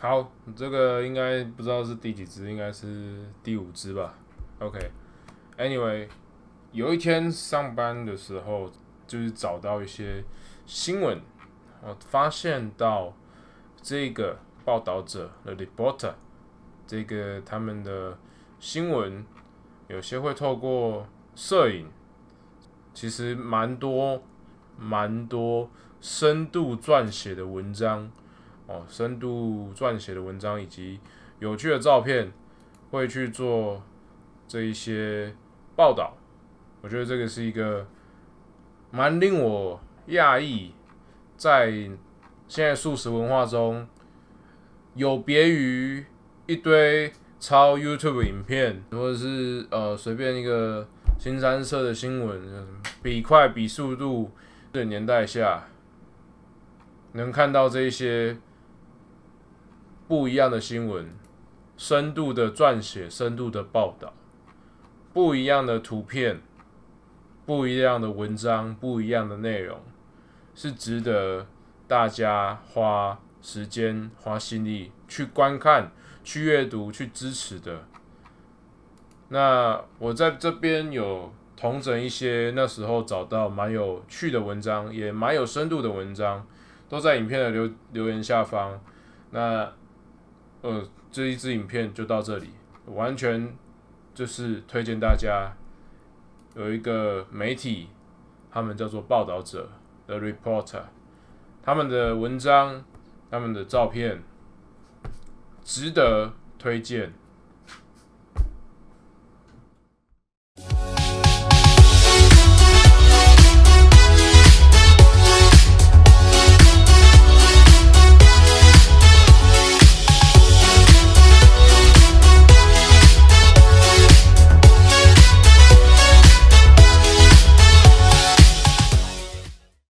好，这个应该不知道是第几只，应该是第五只吧。OK，Anyway，有一天上班的时候，就是找到一些新闻，我发现到这个报道者的 reporter，这个他们的新闻有些会透过摄影，其实蛮多蛮多深度撰写的文章。哦，深度撰写的文章以及有趣的照片，会去做这一些报道。我觉得这个是一个蛮令我讶异，在现在素食文化中，有别于一堆超 YouTube 影片或者是呃随便一个新三社的新闻，比快比速度的年代下，能看到这一些。不一样的新闻，深度的撰写，深度的报道，不一样的图片，不一样的文章，不一样的内容，是值得大家花时间、花心力去观看、去阅读、去支持的。那我在这边有同整一些那时候找到蛮有趣的文章，也蛮有深度的文章，都在影片的留留言下方。那呃，这一支影片就到这里，完全就是推荐大家有一个媒体，他们叫做报道者的 reporter，他们的文章、他们的照片值得推荐。